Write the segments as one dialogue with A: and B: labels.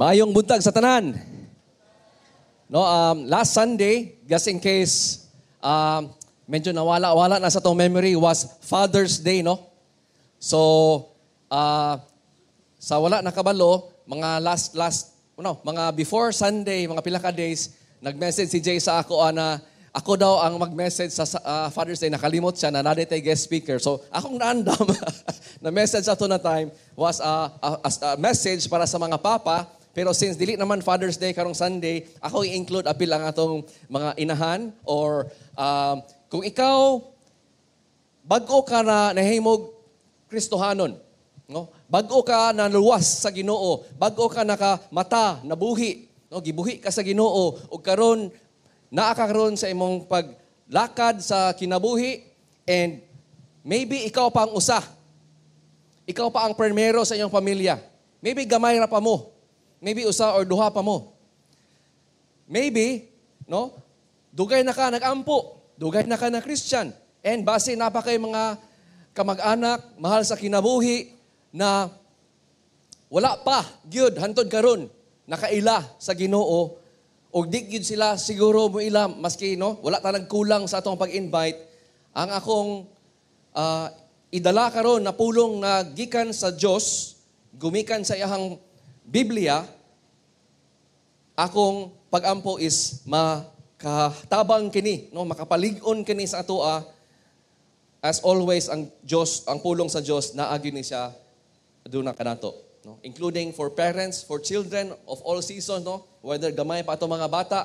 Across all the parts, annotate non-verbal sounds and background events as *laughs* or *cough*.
A: Maayong buntag sa tanan. No, um, last Sunday, just in case um, medyo nawala-wala na sa tong memory was Father's Day, no? So, uh, sa wala na kabalo, mga last last no, mga before Sunday, mga pila ka days, nag-message si Jay sa ako ana ah, ako daw ang mag-message sa uh, Father's Day. Nakalimot siya na nadetay guest speaker. So, akong naandam *laughs* na message ato na time was uh, ah, a, a, a message para sa mga papa pero since dili naman Father's Day karong Sunday, ako i-include apil ang atong mga inahan or uh, kung ikaw bago ka na nahimog Kristohanon, no? Bago ka na luwas sa Ginoo, bago ka naka mata nabuhi, no? Gibuhi ka sa Ginoo ug karon naa ka karon sa imong paglakad sa kinabuhi and maybe ikaw pa ang usa. Ikaw pa ang primero sa iyong pamilya. Maybe gamay ra pa mo Maybe usa or duha pa mo. Maybe, no? Dugay na ka nagampo. Dugay na ka na Christian. And base na pa kay mga kamag-anak, mahal sa kinabuhi, na wala pa, gyud, hantod karon nakaila sa ginoo, og di gyud sila siguro mo ila, maski no, wala tanang kulang sa atong pag-invite, ang akong uh, idala karon na pulong na gikan sa Dios, gumikan sa iyang Biblia, akong pagampo is makatabang kini, no? makapalig-on kini sa atoa. Ah. As always, ang Diyos, ang pulong sa Diyos, naagyo ni siya doon na kanato. No? Including for parents, for children of all seasons, no? whether gamay pa ito mga bata,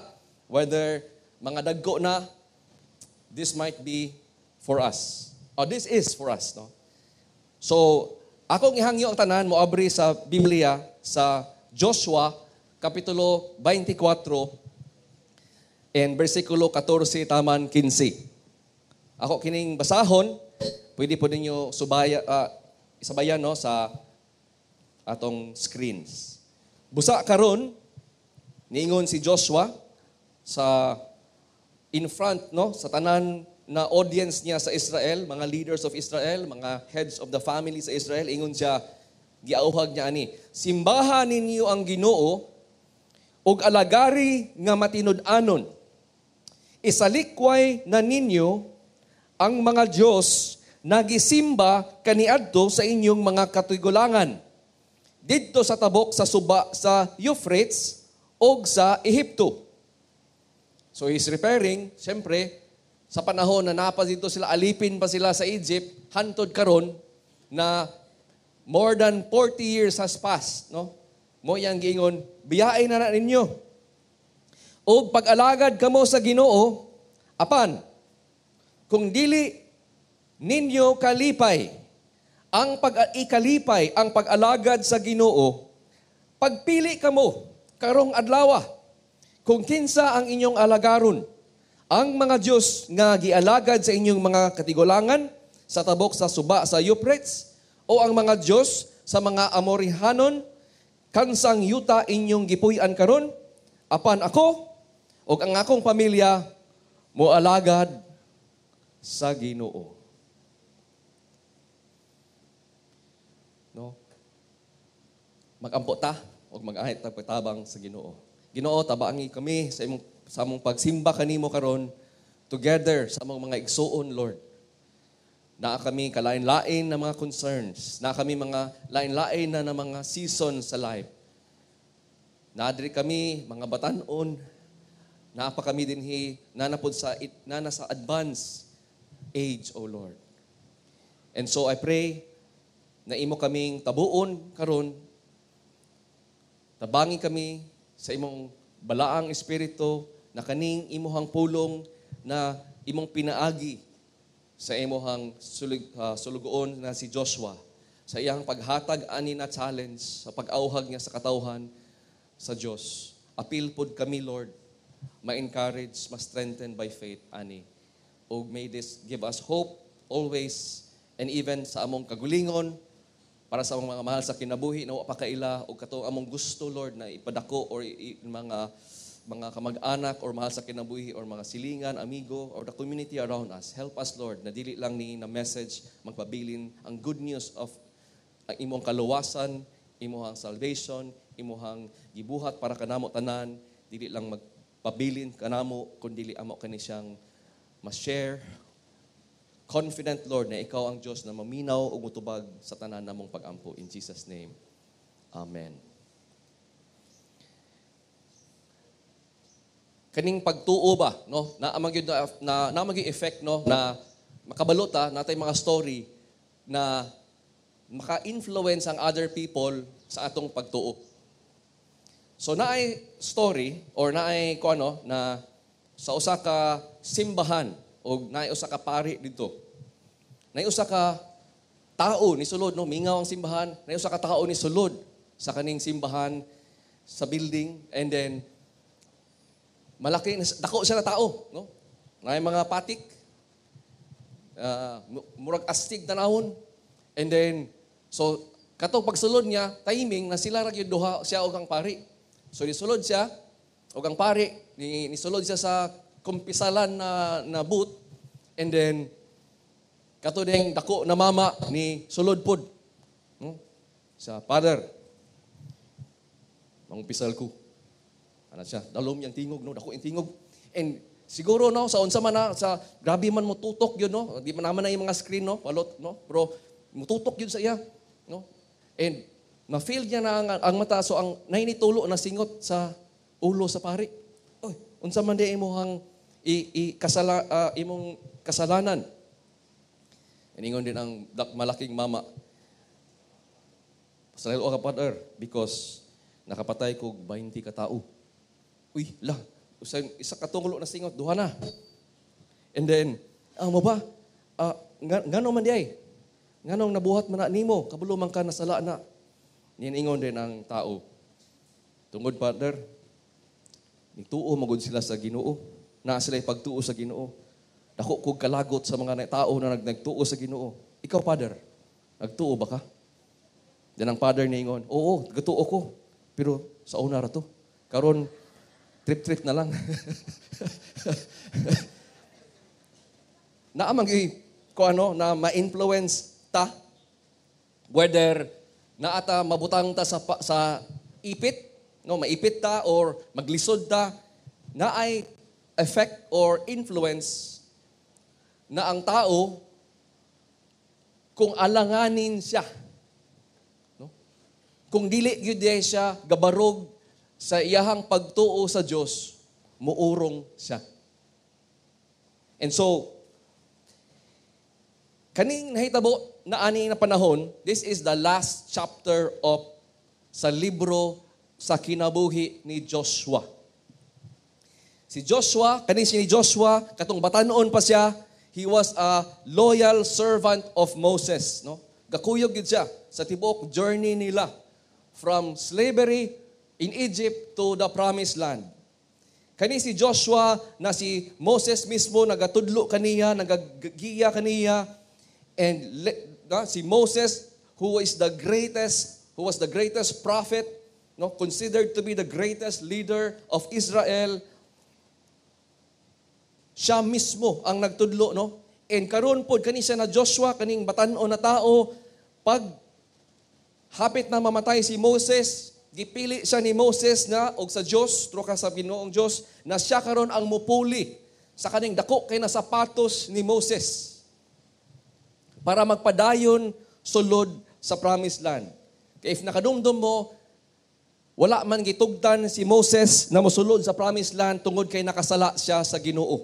A: whether mga dagko na, this might be for us. Oh, this is for us. No? So, akong ihangyo ang tanan mo abri sa Biblia, sa Joshua Kapitulo 24 and versikulo 14 taman 15. Ako kining basahon, pwede po ninyo subaya, uh, isabayan no, sa atong screens. Busa karon niingon si Joshua sa in front no sa tanan na audience niya sa Israel, mga leaders of Israel, mga heads of the family sa Israel, ingon siya, giauhag niya ani simbahan ninyo ang Ginoo ug alagari nga matinud-anon isalikway na ninyo ang mga Dios nagisimba kaniadto sa inyong mga katigulangan didto sa tabok sa suba sa Euphrates og sa Ehipto so he's referring syempre sa panahon na napas dito sila alipin pa sila sa Egypt hantod karon na More than 40 years has passed, no? Mo yang giingon, biyaay na na ninyo. O pag-alagad kamo sa Ginoo, apan kung dili ninyo kalipay ang pag-ikalipay ang pag-alagad sa Ginoo, pagpili kamo karong adlawa, kung kinsa ang inyong alagaron ang mga Dios nga gialagad sa inyong mga katigolangan sa tabok sa suba sa Euphrates o ang mga Diyos sa mga Amorihanon, kansang yuta inyong gipuy-an karon, apan ako o ang akong pamilya mo alagad sa Ginoo. No? Magampo ta o magahit ta pagtabang sa Ginoo. Ginoo tabangi kami sa imong sa among pagsimba kanimo karon together sa among mga igsuon Lord na kami kalain-lain na mga concerns, na kami mga lain-lain na, na mga season sa life. Naadri kami, mga batanon, na kami din hi, nanapod sa, it, na advance age, O Lord. And so I pray na imo kaming tabuon karon tabangi kami sa imong balaang espiritu na kaning imuhang pulong na imong pinaagi sa imuhang sulig, uh, sulugoon na si Joshua sa iyang paghatag ani na challenge sa pag-auhag niya sa katauhan sa Dios. Apil pod kami Lord, ma-encourage, ma-strengthen by faith ani. O may this give us hope always and even sa among kagulingon para sa among mga mahal sa kinabuhi na wa pa kaila o katong among gusto Lord na ipadako or i- mga mga kamag-anak or mahal sa kinabuhi or mga silingan, amigo, or the community around us. Help us, Lord, na dili lang ni na message magpabilin ang good news of ang ah, imong kaluwasan, imong salvation, imong gibuhat para kanamo tanan, dili lang magpabilin kanamo kundi amo kani siyang ma-share. Confident Lord na ikaw ang Dios na maminaw ug mutubag sa tanan namong pagampo in Jesus name. Amen. kaning pagtuo ba no na amagyud na, na na magyud effect no na makabalot ta natay mga story na maka-influence ang other people sa atong pagtuo. So naay story or naay ko ano na sa usa ka simbahan o naay usa ka pari dito. Naay usa ka tao ni sulod no mingaw ang simbahan, naay usa ka tao ni sulod sa kaning simbahan sa building and then Malaki, dako siya na tao. No? May mga patik. Uh, murag astig tanahon. And then, so, kato pagsulod niya, timing na sila ra duha siya og ang pari. So, nisulod siya, og ang pari, ni, nisulod siya sa kumpisalan na, na boot. And then, kato ding dako na mama ni sulod pod. No? Sa father, mangpisal ko. Ano siya? Dalom yang tingog, no? Dako yung tingog. And siguro, no, sa unsa man na, sa grabe man mo tutok yun, no? Di man naman na yung mga screen, no? Palot, no? Pero mututok yun sa iya, no? And na-fail niya na ang, ang mata, so ang nainitulo na singot sa ulo sa pari. Oy, unsa man di imong i, i kasala, uh, imong kasalanan. Iningon din ang malaking mama. Pasalilo ka, Father, because nakapatay ko 20 katao. Uy, la, usang isa ka na singot, duha na. And then, ah, mo ba? Ah, nga, ngano man di ay? Nga Nganong nabuhat man na nimo, kabulumang ka nasala na. Niningon din ang tao. Tungod, partner, nituo magod sila sa ginoo. Na sila pagtuo sa ginoo. Dako kog kalagot sa mga tao na nagnagtuo sa ginoo. Ikaw, father, nagtuo ba ka? Then ang father niingon, oo, gatuo ko. Pero sa una ra to. Karon, Trip-trip na lang. *laughs* Naamang i ko ano na ma-influence ta whether na ata mabutang ta sa sa ipit no maipit ta or maglisod ta na ay effect or influence na ang tao kung alanganin siya no kung dili gyud siya gabarog sa iyahang pagtuo sa Diyos, muurong siya. And so, kaning nahitabo na ani na panahon, this is the last chapter of sa libro sa kinabuhi ni Joshua. Si Joshua, kaning si Joshua, katong batanon pa siya, he was a loyal servant of Moses, no? Gakuyog gid siya sa tibok journey nila from slavery in Egypt to the promised land. Kani si Joshua na si Moses mismo nagatudlo kaniya, nagagiya kaniya and let, uh, si Moses who is the greatest who was the greatest prophet no considered to be the greatest leader of Israel siya mismo ang nagtudlo no and karon pod kani siya na Joshua kaning batan-o na tao pag hapit na mamatay si Moses gipili siya ni Moses na og sa Dios tro sa Ginoong Dios na siya karon ang mupuli sa kaning dako kay na sapatos ni Moses para magpadayon sulod sa promised land. Kay if nakadumdum mo wala man gitugtan si Moses na mosulod sa promised land tungod kay nakasala siya sa Ginoo.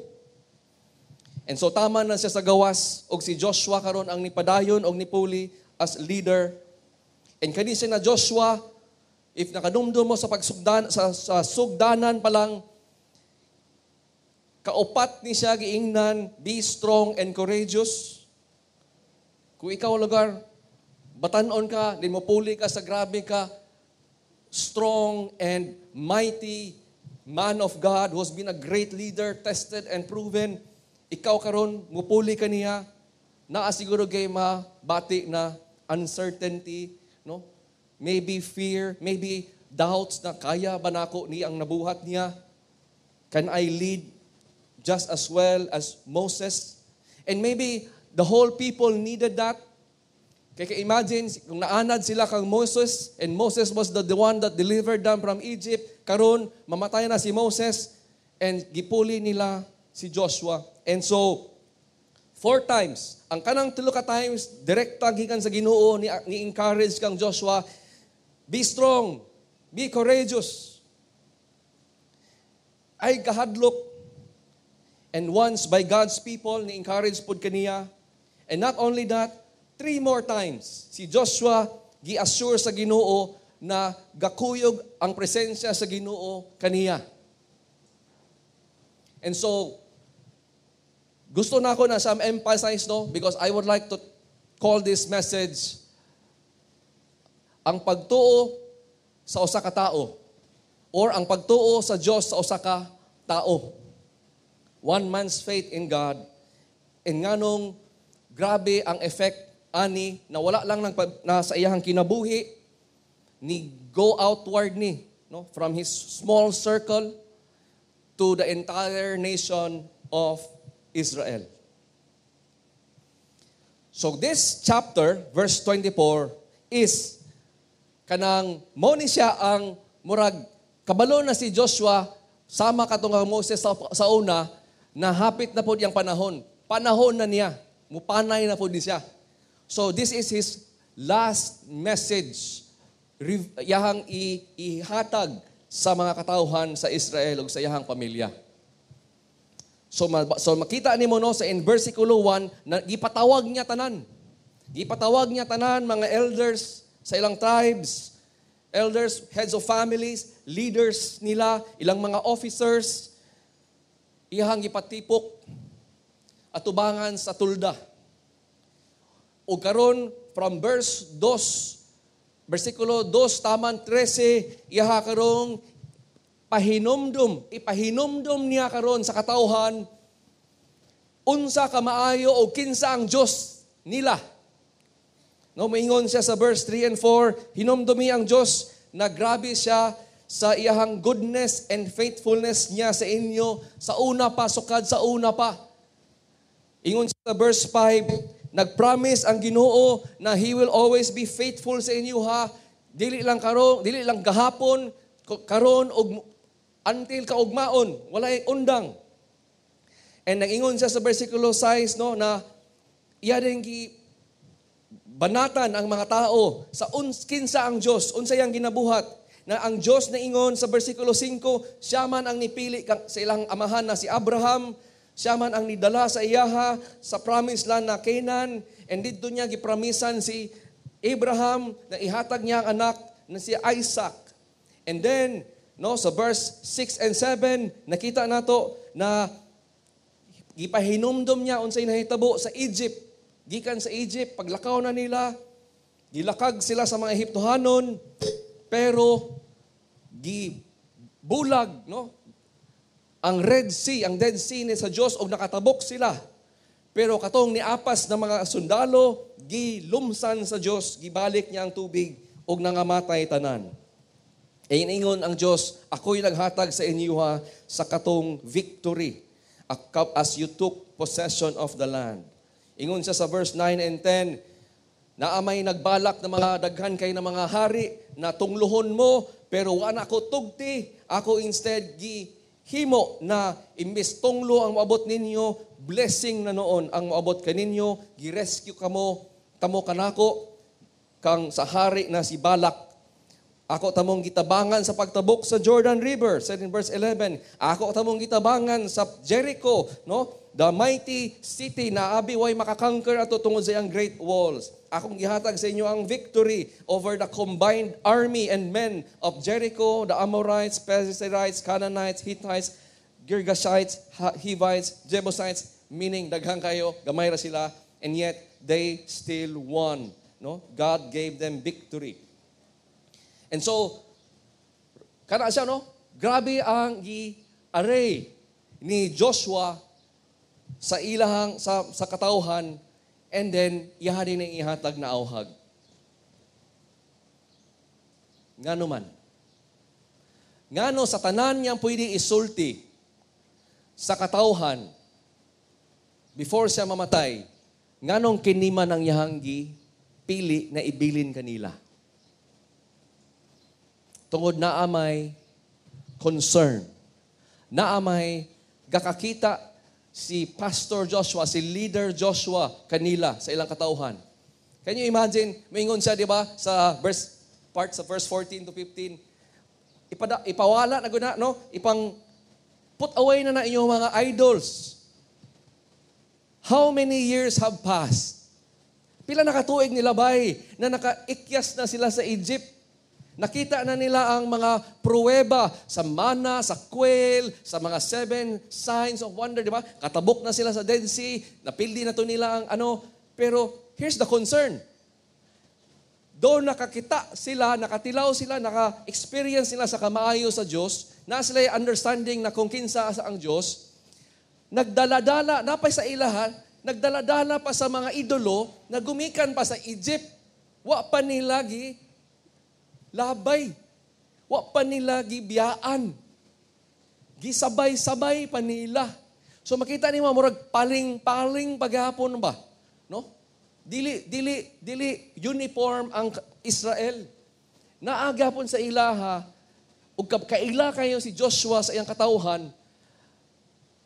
A: And so tama na siya sa gawas og si Joshua karon ang nipadayon og nipuli as leader. And kani siya na Joshua If nakadumdum mo sa pagsugdan sa, sa sugdanan pa lang kaupat ni siya giingnan, be strong and courageous. Kung ikaw lugar, batanon ka, din mapuli ka sa grabe ka, strong and mighty man of God who has been a great leader, tested and proven. Ikaw karon mupuli ka niya, naa siguro gay ma bati na uncertainty, no? maybe fear, maybe doubts na kaya ba nako ni ang nabuhat niya? Can I lead just as well as Moses? And maybe the whole people needed that. Kaya imagine, kung naanad sila kang Moses, and Moses was the, the one that delivered them from Egypt, karon mamatay na si Moses, and gipuli nila si Joshua. And so, Four times. Ang kanang tulo ka times, direkta gikan sa Ginoo ni, ni encourage kang Joshua Be strong. Be courageous. Ay kahadlok. And once by God's people, ni-encourage po kaniya. And not only that, three more times, si Joshua gi-assure sa ginoo na gakuyog ang presensya sa ginoo kaniya. And so, gusto na ako na some emphasize no because I would like to call this message ang pagtuo sa usa ka tao or ang pagtuo sa Diyos sa usa ka tao. One man's faith in God and nganong grabe ang effect ani na wala lang nang na sa iyang kinabuhi ni go outward ni no from his small circle to the entire nation of Israel. So this chapter verse 24 is kanang mo ni siya ang murag kabalo na si Joshua sama katong Moses sa, sa una na hapit na po diyang panahon. Panahon na niya. Mupanay na po di siya. So this is his last message yahang ihatag sa mga katauhan sa Israel o sa yahang pamilya. So, so makita ni mo no, sa in versikulo 1, na gipatawag niya tanan. Gipatawag niya tanan, mga elders, sa ilang tribes, elders, heads of families, leaders nila, ilang mga officers, ihang ipatipok at atubangan sa tulda. O karon from verse 2, versikulo 2, taman 13, iha karong pahinomdom, ipahinomdom niya karon sa katauhan, unsa ka maayo o kinsa ang Dios nila No, maingon siya sa verse 3 and 4, hinomdumi ang Diyos na grabe siya sa iyahang goodness and faithfulness niya sa inyo sa una pa, sukad sa una pa. Ingon sa verse 5, nagpromise ang Ginoo na He will always be faithful sa inyo ha. Dili lang karon, dili lang gahapon, karon og until kaugmaon, walay undang. And nag-ingon siya sa versikulo 6 no na iya din banatan ang mga tao sa unsa ang Dios ang ginabuhat na ang Dios na ingon sa bersikulo 5 siya man ang nipili sa ilang amahan na si Abraham siya man ang nidala sa iyaha sa promised land na Canaan and dito niya gipramisan si Abraham na ihatag niya ang anak na si Isaac and then no sa verse 6 and 7 nakita nato na gipahinomdom niya unsay nahitabo sa Egypt Gikan sa Egypt, paglakaw na nila, gilakag sila sa mga Ehiptohanon, pero gibulag, no? Ang Red Sea, ang Dead Sea ni sa Dios og nakatabok sila. Pero katong Apas na mga sundalo, gilumsan sa Dios, gibalik niya ang tubig og nangamatay tanan. E iningon ang Dios, ako'y naghatag sa inyo ha, sa katong victory as you took possession of the land. Ingon siya sa verse 9 and 10, na amay nagbalak na mga daghan kay na mga hari na tungluhon mo pero wala ko tugti ako instead gi himo na imbes tunglo ang moabot ninyo blessing na noon ang moabot kaninyo gi-rescue kamo tamo kanako kang sa hari na si Balak ako tamong gitabangan sa pagtabok sa Jordan River said in verse 11 ako tamong gitabangan sa Jericho no the mighty city na abiway makakonquer ato tungod sa iyang great walls. Akong gihatag sa inyo ang victory over the combined army and men of Jericho, the Amorites, Perizzites, Canaanites, Hittites, Girgashites, Hivites, Jebusites, meaning daghang kayo, gamay ra sila, and yet they still won. No? God gave them victory. And so, kana siya, no? Grabe ang gi-array ni Joshua sa ilahang sa, sa katauhan and then ihani ng ihatag na auhag. Ngano man. Ngano sa tanan niyang pwede isulti sa katauhan before siya mamatay, nganong kinima ng yahanggi pili na ibilin kanila. Tungod na amay concern, na amay gakakita si Pastor Joshua, si leader Joshua kanila sa ilang katauhan. Can you imagine? Mingon siya, di ba, sa verse, part sa verse 14 to 15. Ipada, ipawala na guna, no? Ipang put away na na inyong mga idols. How many years have passed? Pila nakatuig nila bay na nakaikyas na sila sa Egypt Nakita na nila ang mga pruweba sa mana, sa quail, sa mga seven signs of wonder, di ba? Katabok na sila sa Dead Sea, napildi na to nila ang ano. Pero here's the concern. Though nakakita sila, nakatilaw sila, naka-experience sila sa kamaayo sa Diyos, na sila understanding na kung kinsa sa ang Diyos, nagdaladala, napay sa ilahan, nagdaladala pa sa mga idolo na gumikan pa sa Egypt. Wa pa nilagi labay. Wa pa nila gibiyaan. Gisabay-sabay pa nila. So makita ni murag paling-paling paghapon ba? No? Dili dili dili uniform ang Israel. Naagapon sa ilaha ug kaila kayo si Joshua sa iyang katauhan,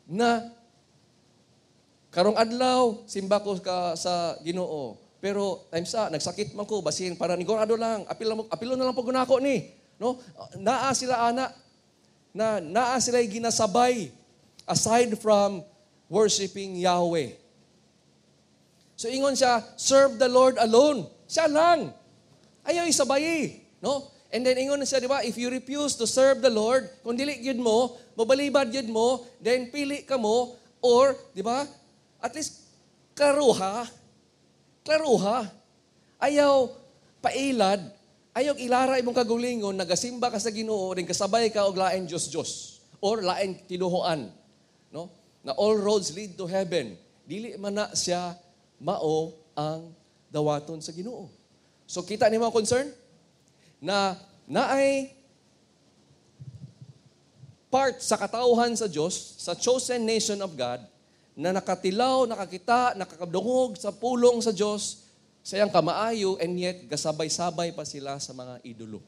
A: na karong adlaw simbako ka sa Ginoo pero times sa, nagsakit man ko, basin, para nigorado lang, apil lang, apilo na lang pag ako ni. No? Naa sila ana, na naa sila ginasabay aside from worshiping Yahweh. So ingon siya, serve the Lord alone. Siya lang. Ayaw isabay. No? And then ingon siya, di ba, if you refuse to serve the Lord, kung dili gyud mo, mabalibad gyud mo, then pili ka mo or di ba, at least karuha Klaruha, ayaw pailad, ayaw ilara imong kagulingon, nagasimba ka sa ginoo, rin kasabay ka og lain Diyos Diyos, or lain tinuhuan. No? Na all roads lead to heaven. Dili man na siya mao ang dawaton sa ginoo. So kita ni mga concern na naay part sa katauhan sa Diyos, sa chosen nation of God, na nakatilaw, nakakita, nakakadungog sa pulong sa Diyos, sayang kamaayo, and yet gasabay-sabay pa sila sa mga idolo.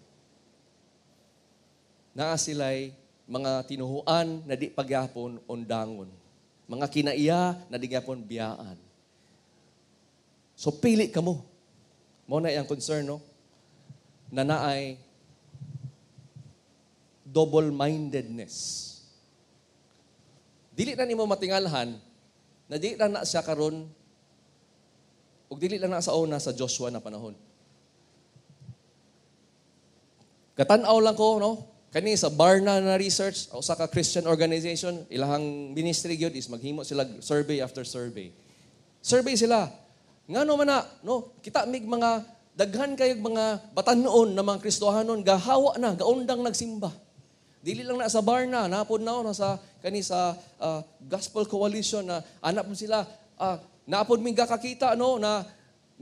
A: Na sila'y mga tinuhuan na di pagyapon undangon. Mga kinaiya na di gyapon biyaan. So pili ka mo. Mo na iyang concern, no? Na naay double-mindedness. Dili na nimo matingalhan na di lang na siya karon ug dili lang na sa una sa Joshua na panahon. Katanaw lang ko no kani sa Barna na research usa ka Christian organization ilahang ministry gyud is maghimo sila survey after survey. Survey sila. Ngano man na no kita mig mga daghan kay mga batan-on na mga Kristohanon gahawa na gaundang nagsimba. Dili lang na sa Barna, napod na na sa kani sa uh, gospel coalition na uh, anak mo sila uh, naapod ming kakakita no na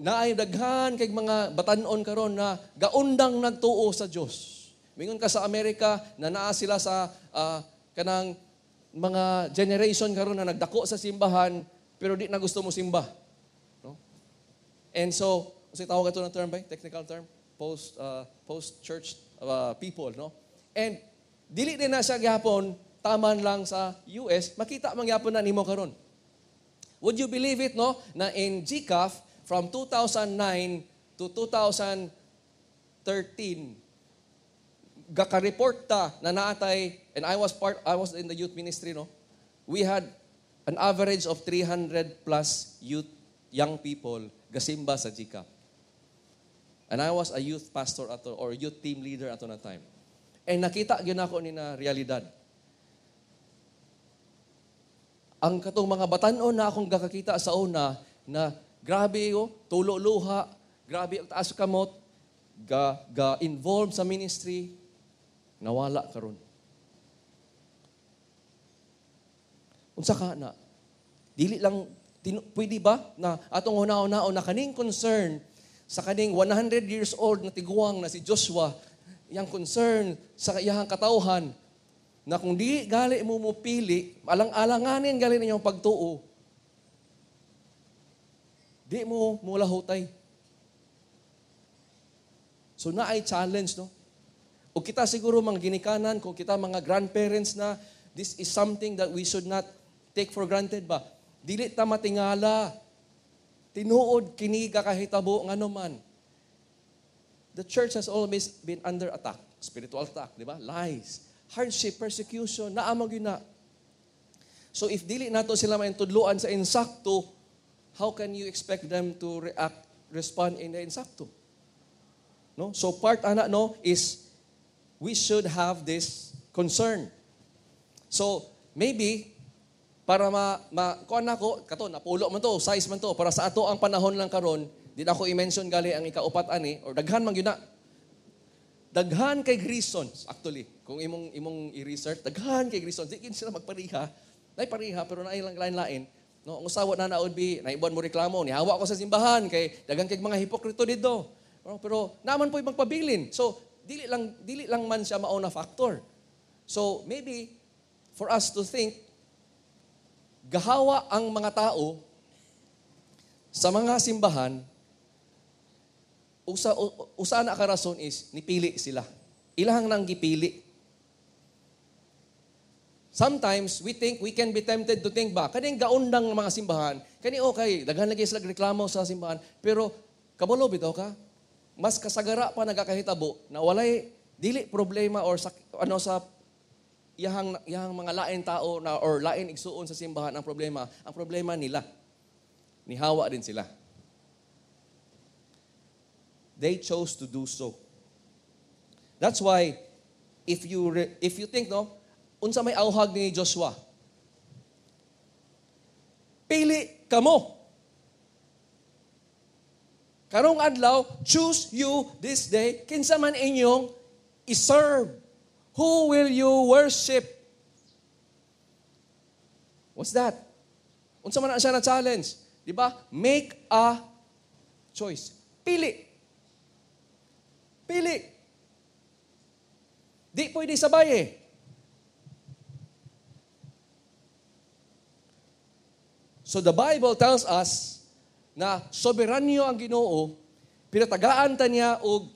A: naay daghan kay mga batan-on karon na gaundang nagtuo sa Dios. Mingon ka sa Amerika na naa sila sa uh, kanang mga generation karon na nagdako sa simbahan pero di na gusto mo simba. No? And so, kasi tawag ito ng term ba? Technical term? Post, uh, post-church uh, people, no? And dili din na siya gihapon taman lang sa US, makita mangyapon na nimo karon. Would you believe it, no? Na in GCAF, from 2009 to 2013, gaka-report ta na naatay, and I was part, I was in the youth ministry, no? We had an average of 300 plus youth, young people, gasimba sa GCAP. And I was a youth pastor ato, or youth team leader ato na time. And nakita gyud ako ni na realidad ang katong mga batanon na akong gakakita sa una na grabe yo, oh, tulo luha, grabe ang taas kamot, ga, ga involved sa ministry, nawala karon. Unsa ka na? Dili lang tinu- pwede ba na atong una naon na kaning concern sa kaning 100 years old na tiguang na si Joshua, yang concern sa iyang katauhan, na kung di gali mo mo pili, alang-alanganin gali ninyong pagtuo. Di mo mula hutay. So na ay challenge, no? O kita siguro mga ginikanan, kung kita mga grandparents na, this is something that we should not take for granted ba? Dili ta matingala. Tinuod kini kahitabo nga man. The church has always been under attack. Spiritual attack, di ba? Lies hardship, persecution, naamang yun na. So if dili nato sila maintudloan sa insakto, how can you expect them to react, respond in the insakto? No? So part ana no is we should have this concern. So maybe para ma, ma kuan nako kato napulo man to size man to para sa ato ang panahon lang karon di na ko i-mention gali ang ikaupat ani or daghan man gyud na daghan kay reasons actually kung imong imong i-research daghan kay reason di sila magpariha. Nay pariha pero naay lang lain-lain. No, ang usawa na naod bi, naibuan mo reklamo, ni nihawa ko sa simbahan kay daghang kay mga hipokrito didto. Pero, pero naman po'y magpabilin. So, dili lang dili lang man siya mao na factor. So, maybe for us to think gahawa ang mga tao sa mga simbahan usa usa na karason is nipili sila. Ilahang nang gipili Sometimes, we think, we can be tempted to think ba, kani gaon ng mga simbahan, kani okay, daghan lagi sila reklamo sa simbahan, pero kabalo bitaw ka, mas kasagara pa nagakahitabo na walay dili problema or sa, ano sa yahang yahang mga lain tao na or lain igsuon sa simbahan ang problema, ang problema nila. Nihawa din sila. They chose to do so. That's why if you re, if you think no, unsa may auhag ni Joshua. Pili kamo. Karong adlaw, choose you this day kinsa man inyong iserve. Who will you worship? What's that? Unsa man siya na challenge? Di ba? Make a choice. Pili. Pili. Di pwede sabay eh. So the Bible tells us na soberanyo ang Ginoo, pinatagaan ta niya og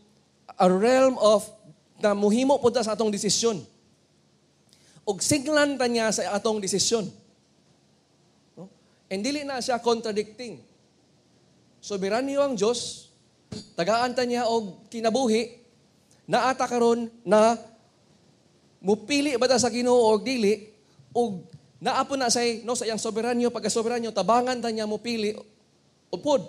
A: a realm of na muhimo pud sa atong desisyon. Og siglan ta niya sa atong desisyon. No? And dili na siya contradicting. Soberanyo ang Dios, tagaan ta niya og kinabuhi na ata karon na mupili ba ta sa Ginoo og dili og Naapo na say, no, sa iyang soberanyo, pagkasoberanyo, tabangan ta niya mo pili, upod.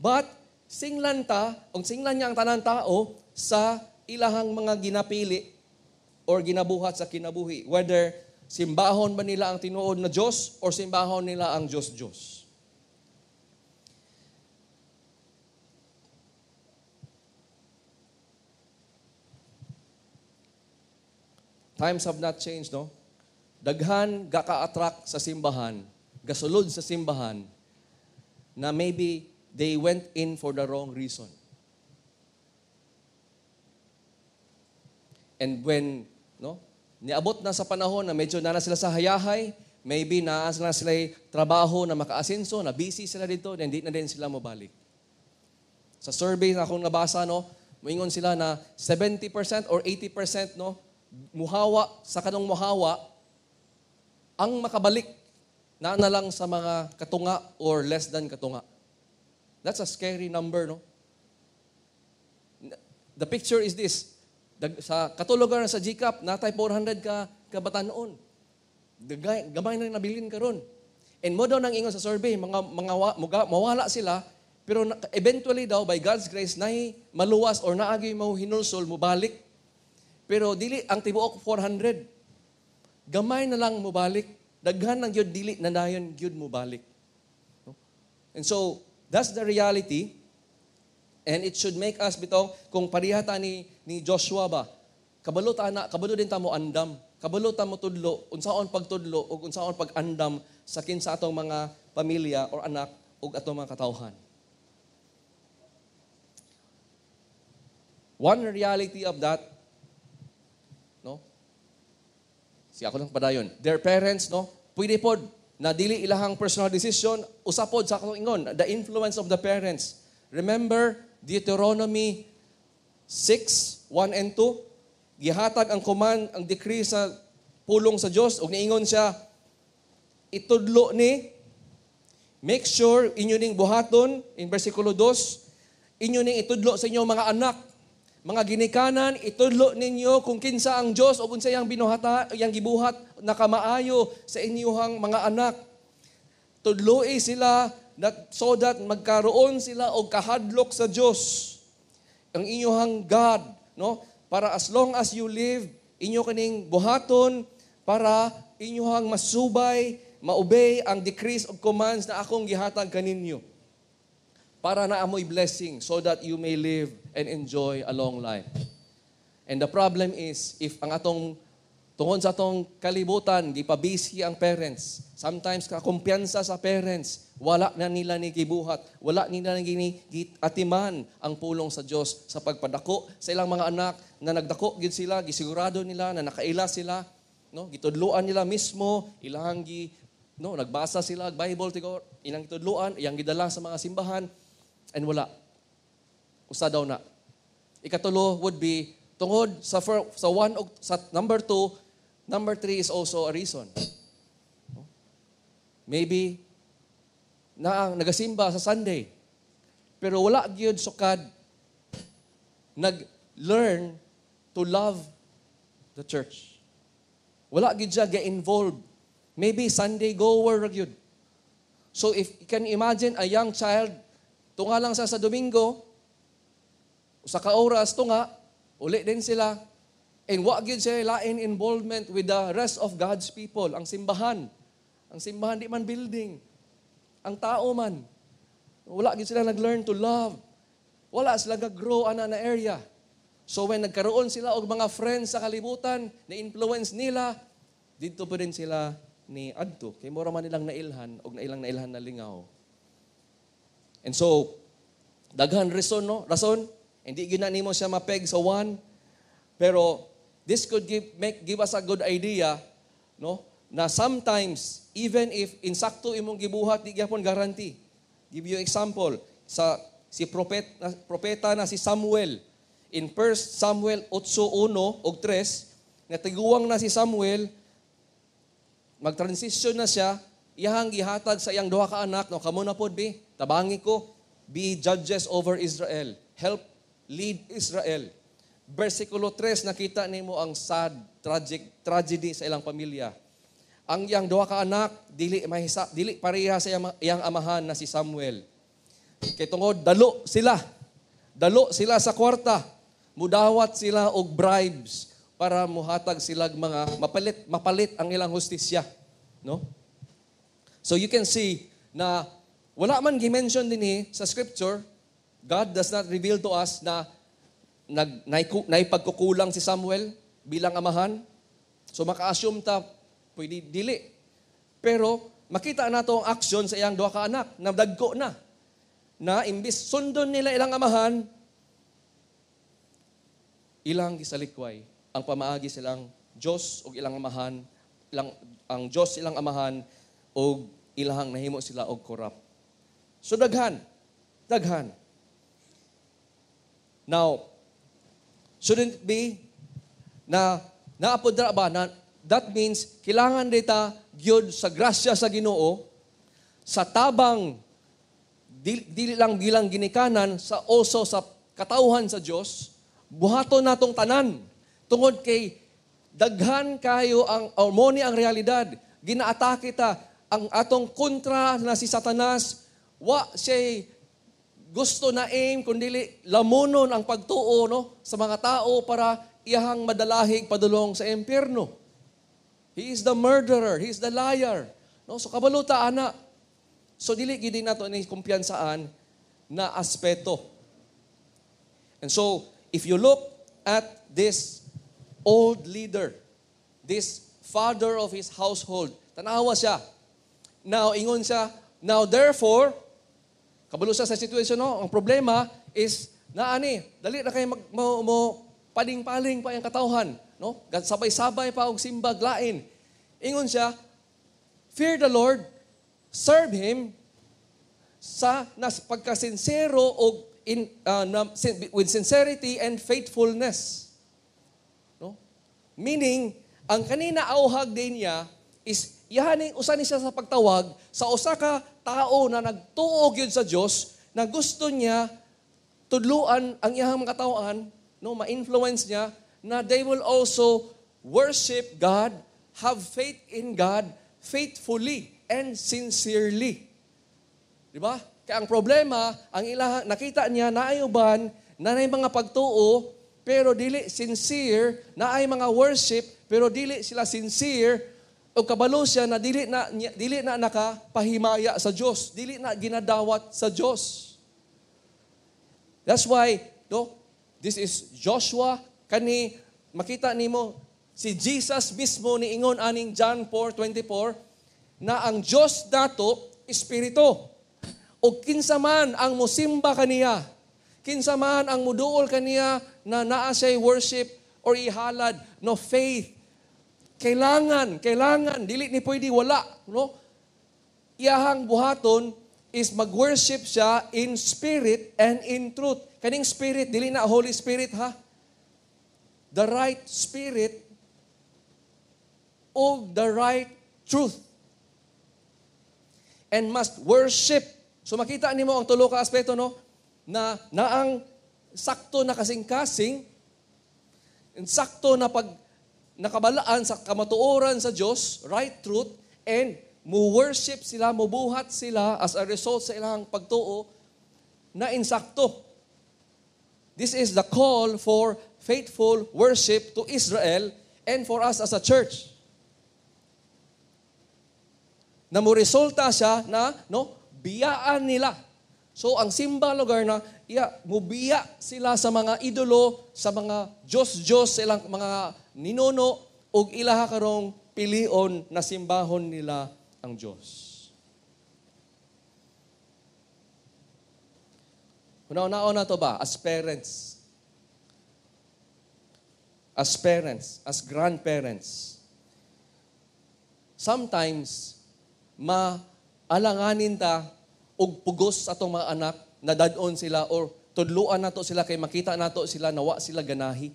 A: But, singlan ta, o singlan niya ang tanan tao sa ilahang mga ginapili or ginabuhat sa kinabuhi. Whether simbahon ba nila ang tinuod na Diyos or simbahon nila ang Diyos-Diyos. Times have not changed, no? daghan gaka attract sa simbahan, gasulod sa simbahan, na maybe they went in for the wrong reason. And when, no, niabot na sa panahon na medyo nana sila sa hayahay, maybe na na sila trabaho na makaasenso, na busy sila dito, na hindi na din sila mabalik. Sa survey na akong nabasa, no, moingon sila na 70% or 80%, no, muhawa, sa kanong muhawa, ang makabalik na nalang sa mga katunga or less than katunga. That's a scary number, no? The picture is this. Sa katulugan sa GCAP, natay 400 ka kabatan noon. Gamay na nabilin ka ron. And mo daw nang ingon sa survey, mga, mga mga mawala sila, pero eventually daw, by God's grace, na maluwas or naagay mo hinulsol, mubalik. Pero dili, ang tibuok 400 gamay na lang mo balik. Daghan ng yun, dili na dayon, yun mo balik. And so, that's the reality. And it should make us, bitong, kung parihata ni, ni Joshua ba, kabalo ta na, kabalo din ta mo andam. Kabalo ta mo tudlo, unsaon pagtudlo, o unsaon pag-andam sa kinsa atong mga pamilya or anak o atong mga katawhan. One reality of that Si ako lang padayon. Their parents, no? Pwede po na dili ilahang personal decision, usapod sa akong ingon, the influence of the parents. Remember Deuteronomy 6, 1 and 2? Gihatag ang command, ang decree sa pulong sa Dios og niingon siya, itudlo ni, make sure inyo ning buhaton, in versikulo 2, inyo ning itudlo sa inyong mga anak mga ginikanan, itudlo ninyo kung kinsa ang Dios o kung sayang binuhata, yang gibuhat na kamaayo sa inyuhang mga anak. Tudloi sila that, so that magkaroon sila og kahadlok sa Dios. Ang inyuhang God, no? Para as long as you live, inyo kaning buhaton para inyuhang masubay, maobey ang decrees of commands na akong gihatag kaninyo para naamoy blessing so that you may live and enjoy a long life. And the problem is, if ang atong tungon sa atong kalibutan, gipabisi ang parents, sometimes kakumpiyansa sa parents, wala na nila ni gibuhat, wala nila ni atiman ang pulong sa Dios sa pagpadako sa ilang mga anak na nagdako gid sila, gisigurado nila na nakaila sila, no? Gitudluan nila mismo ilang gi no nagbasa sila Bible tigo inang gitudluan, iyang gidala sa mga simbahan, And wala. Usa daw na. Ikatulo would be tungod sa for, sa one og sa number two, number three is also a reason. Maybe na ang nagasimba sa Sunday pero wala gyud sukad nag-learn to love the church. Wala gyud siya get involved Maybe Sunday goer gyud. So if you can imagine a young child Tunga lang sa sa Domingo, usa ka oras tunga, uli din sila. And wa gyud sila lain involvement with the rest of God's people, ang simbahan. Ang simbahan di man building. Ang tao man. Wala gid sila nag-learn to love. Wala sila nag-grow ana na area. So when nagkaroon sila og mga friends sa kalibutan, na-influence nila, dito pa rin sila ni Adto. Kay mura man nilang nailhan, og nailang nailhan na lingaw And so, daghan reason, no? Rason, hindi gina nimo siya mapeg sa one. Pero, this could give, make, give us a good idea, no? Na sometimes, even if insakto imong gibuhat, di gyapon guarantee. Give you example, sa si propet, na, propeta na si Samuel. In 1 Samuel 8.1 og 3, natiguang na si Samuel, mag-transition na siya iyang gihatag sa iyang duha ka anak no kamo na pod bi tabangi ko be judges over Israel help lead Israel versikulo 3 nakita nimo ang sad tragic tragedy sa ilang pamilya ang iyang duha ka anak dili mahisa dili pareha sa iyang, iyang amahan na si Samuel kay tungod dalo sila dalo sila sa kwarta mudawat sila og bribes para muhatag silag mga mapalit mapalit ang ilang hustisya no So you can see na wala man gimension din eh, sa scripture, God does not reveal to us na nag, naipagkukulang si Samuel bilang amahan. So maka-assume ta, pwede dili. Pero makita na ang action sa iyang duha ka anak, na dagko na. Na imbis sundon nila ilang amahan, ilang gisalikway ang pamaagi silang Diyos o ilang amahan, ilang, ang Diyos ilang amahan o ilahang nahimo sila og korap. So daghan, daghan. Now, shouldn't be na naapodra ba na that means kailangan dita gyud sa grasya sa Ginoo sa tabang dili, lang bilang ginikanan sa oso sa katauhan sa Dios buhaton natong tanan tungod kay daghan kayo ang or mo ang realidad ginaatake ta ang atong kontra na si Satanas, wa siya gusto na aim, kundi lamunon ang pagtuo no, sa mga tao para iyahang madalahig padulong sa impyerno. He is the murderer. He is the liar. No? So kabaluta, ana. So dili gidi nato ni kumpiyansaan na aspeto. And so, if you look at this old leader, this father of his household, tanawa siya, Now, ingon siya, now therefore, kabalo sa sitwasyon no, ang problema is na ani, dali na kay mag mo, mo paling-paling pa ang katauhan, no? Sabay-sabay pa og simbag lain. Ingon siya, fear the Lord, serve him sa nas pagkasinsero og in uh, na, sin, with sincerity and faithfulness. No? Meaning, ang kanina auhag din niya is ihani usa ni siya sa pagtawag sa usa ka tao na nagtuo gyud sa Dios na gusto niya tudluan ang iyang mga tawaan, no, ma-influence niya na they will also worship God, have faith in God faithfully and sincerely. Di ba? Kaya ang problema, ang ilang nakita niya na ayuban na nay mga pagtuo pero dili sincere, na ay mga worship pero dili sila sincere o kabalo siya na dili na dili na nakapahimaya sa Dios, dili na ginadawat sa Dios. That's why no, this is Joshua kani makita nimo si Jesus mismo ni ingon aning John 4:24 na ang Dios nato espiritu o kinsa man ang musimba kaniya kinsa man ang muduol kaniya na naa siya'y worship or ihalad no faith kailangan, kailangan. Dili ni pwede wala. No? Iyahang buhaton is mag-worship siya in spirit and in truth. Kaning spirit, dili na Holy Spirit ha. The right spirit of the right truth. And must worship. So makita nimo ang tulo ka aspeto no na na ang sakto na kasing-kasing sakto na pag nakabalaan sa kamatuoran sa Diyos, right truth, and mu-worship sila, mubuhat sila as a result sa ilang pagtuo na insakto. This is the call for faithful worship to Israel and for us as a church. Na mo resulta siya na no, biyaan nila. So ang simba lugar na iya mubiya sila sa mga idolo, sa mga Diyos-Diyos, sa ilang mga ninuno ug ilaha karong pilion na simbahon nila ang Dios. Una-una na to ba? As parents. As parents, as grandparents. Sometimes, maalanganin ta og pugos atong mga anak na dadon sila or tudluan nato sila kay makita nato sila nawa sila ganahi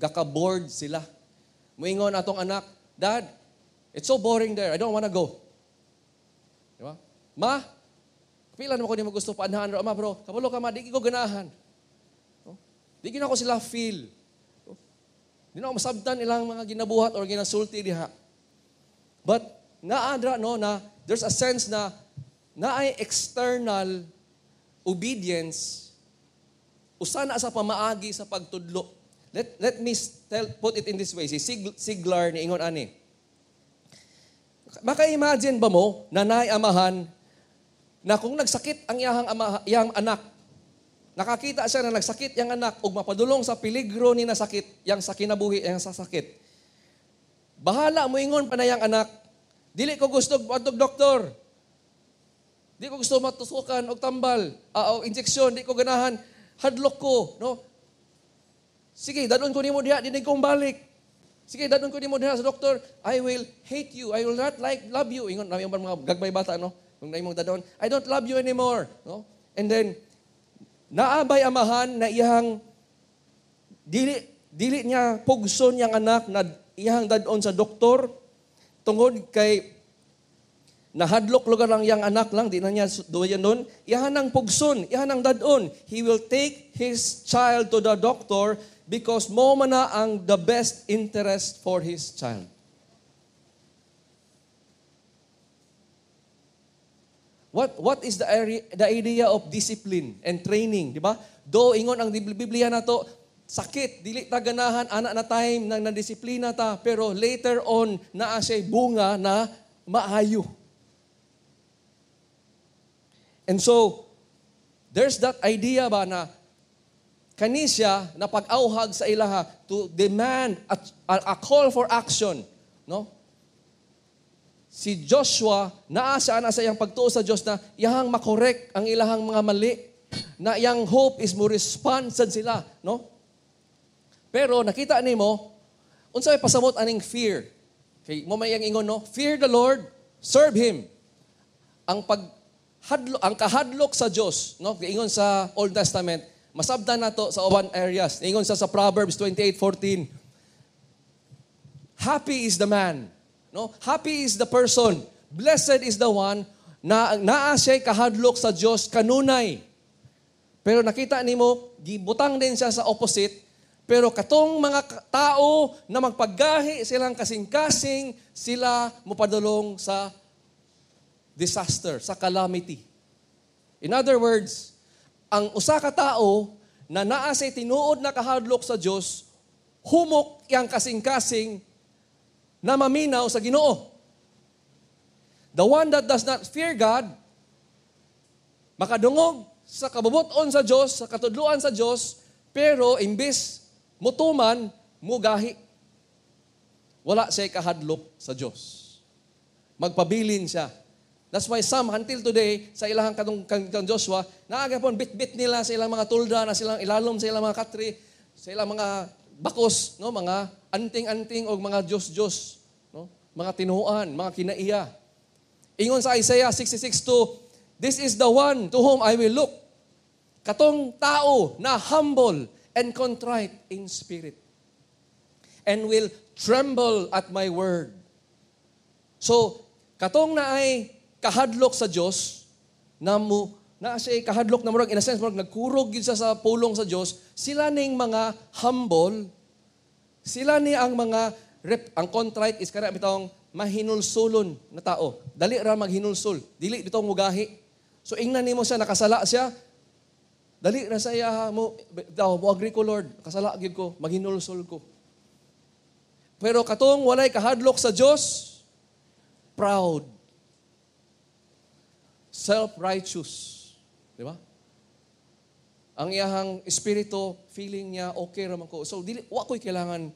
A: gaka-bored sila. Muingon atong anak, Dad, it's so boring there. I don't wanna go. Di ba? Ma, pila naman ko di mo pa paanahan. Ma, bro, kabalo ka ma, di ko ganahan. No? Oh, di gina ko sila feel. No? Oh, di na ako masabtan ilang mga ginabuhat or ginasulti diha. But, naadra no, na there's a sense na na ay external obedience usana sa pamaagi sa pagtudlo Let, let me tell, put it in this way. Si Sig, Siglar ni Ingon Ani. Maka-imagine ba mo, nanay amahan, na kung nagsakit ang iyang, ama, iyang anak, nakakita siya na nagsakit yang anak ug mapadulong sa peligro ni nasakit, yang sa kinabuhi, yang sa sakit. Bahala mo ingon pa na yang anak, dili ko gusto buhatog doktor. Di ko gusto matusukan og tambal, uh, o injeksyon, di ko ganahan, hadlok ko, no? Sige, dadon ko nimo diha, dinig kong balik. Sige, dadon ko nimo diha sa doktor, I will hate you, I will not like, love you. Ingon, namin mga gagmay bata, no? Kung mong dadon, I don't love you anymore. No? And then, naabay amahan na iyang dili dili niya pugson yang anak na iyang dadon sa doktor tungod kay nahadlok lugar lang yang anak lang di na niya duyan nun iyahan ang pugson iyahan ang dadon he will take his child to the doctor Because mo na ang the best interest for his child. What what is the area, the idea of discipline and training, di ba? Do ingon ang Biblia na to, sakit, dili ta ganahan ana na time nang nadisiplina ta, pero later on naa say bunga na maayo. And so there's that idea ba na kanisya na pag-auhag sa ilaha to demand a, a, call for action. No? Si Joshua, naasa na sa iyang pagtuo sa Diyos na iyahang makorek ang ilahang mga mali. Na iyang hope is mo responsan sila. No? Pero nakita nimo may pasamot aning fear. Kay mo may ang ingon no, fear the Lord, serve him. Ang pag hadlo, ang kahadlok sa Dios, no? Ingon sa Old Testament, Masabda na to sa uban areas. Ingon sa sa Proverbs 28:14. Happy is the man. No? Happy is the person. Blessed is the one na naa siya'y kahadlok sa Dios kanunay. Pero nakita nimo, gibutang din siya sa opposite. Pero katong mga tao na magpaggahi silang kasing-kasing, sila mupadulong sa disaster, sa calamity. In other words, ang usa ka tao na naa say tinuod na kahadlok sa Dios humok yang kasing-kasing na maminaw sa Ginoo. The one that does not fear God makadungog sa kabubuton sa Dios, sa katudluan sa Dios, pero imbis mutuman mugahi. Wala siya kahadlok sa Dios. Magpabilin siya That's why some until today sa ilang kadong kang Joshua, naagapon bit-bit nila sa ilang mga tulda na silang ilalom sa ilang mga katri, sa ilang mga bakos, no, mga anting-anting o mga Diyos-Diyos, no? mga tinuan, mga kinaiya. Ingon sa Isaiah 66:2, This is the one to whom I will look. Katong tao na humble and contrite in spirit and will tremble at my word. So, katong na ay kahadlok sa Dios namo na siya kahadlok na murag in a sense murag nagkurog gid sa sa pulong sa Dios sila ning mga humble sila ni ang mga rep, ang contrite is kada bitong mahinulsulon na tao dali ra maghinulsul dili bitong mugahi so ingnan nimo siya nakasala siya dali ra sa mo daw mo agree ko Lord kasala gid ko maghinulsul ko pero katong walay kahadlok sa Dios proud self-righteous. Di ba? Ang iyahang espiritu, feeling niya, okay raman ko. So, dili, wa ko'y kailangan,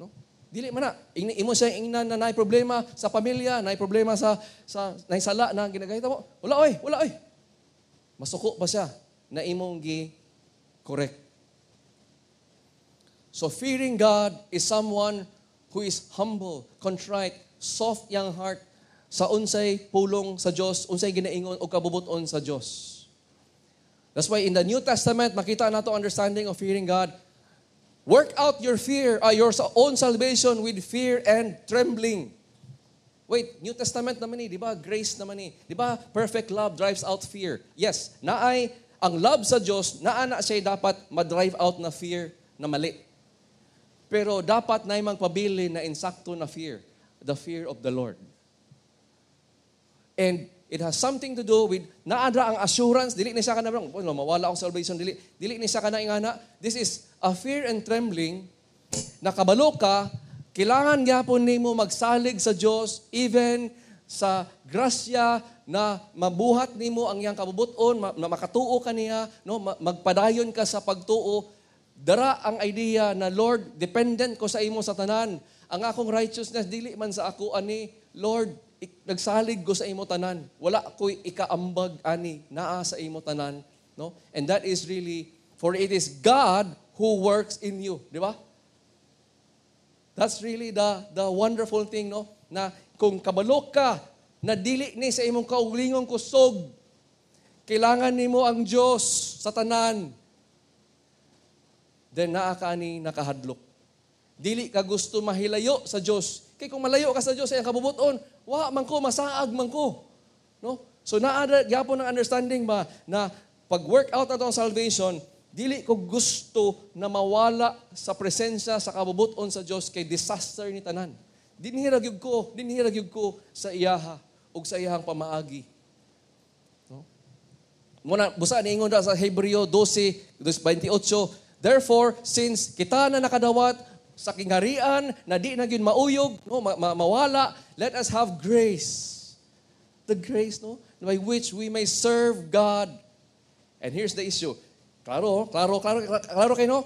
A: no? Dili man na. Ing, imo siya ingnan na naay problema sa pamilya, naay problema sa, sa naay sala na ginagayta mo. Wala oy, wala oy. Masuko ba siya na imong gi correct? So fearing God is someone who is humble, contrite, soft young heart, sa unsay pulong sa Dios, unsay ginaingon o kabubuton sa Dios. That's why in the New Testament makita nato understanding of fearing God. Work out your fear, uh, your own salvation with fear and trembling. Wait, New Testament naman ni, eh, di ba? Grace naman ni. Eh. Di ba? Perfect love drives out fear. Yes, naay ang love sa Dios, naana siya dapat ma-drive out na fear na mali. Pero dapat na magpabili na insakto na fear, the fear of the Lord. And it has something to do with naadra ang assurance dili ni sa kana bang oh, mawala ang salvation dili dili ni sa kana ingana this is a fear and trembling nakabalo ka kailangan gyapon nimo magsalig sa Dios even sa grasya na mabuhat nimo ang iyang kabubuton na makatuo kaniya no magpadayon ka sa pagtuo dara ang idea na Lord dependent ko sa imo sa tanan ang akong righteousness dili man sa ako ani Lord nagsalig ko sa imo tanan. Wala ko'y ikaambag ani naa sa imo tanan, no? And that is really for it is God who works in you, di ba? That's really the the wonderful thing, no? Na kung kabalok ka na dili ni sa imong kauglingong kusog, kailangan nimo ang Dios sa tanan. Then naa ka ani nakahadlok Dili ka gusto mahilayo sa Dios. Kay kung malayo ka sa Dios ay ang kabubuton, wa man ko masaag man ko. No? So naa gyapon ang understanding ba na pag work out ato ang salvation, dili ko gusto na mawala sa presensya sa kabubuton sa Dios kay disaster ni tanan. Dinhira gyud ko, dinhira gyud ko sa iyaha ug sa iyang pamaagi. No? Muna, busa ni ingon sa Hebreo 12:28, Therefore, since kita na nakadawat sa kingarian na di na gyud mauyog, no, ma- ma- mawala. Let us have grace. The grace, no, by which we may serve God. And here's the issue. Klaro, klaro, klaro, klaro kayo, no?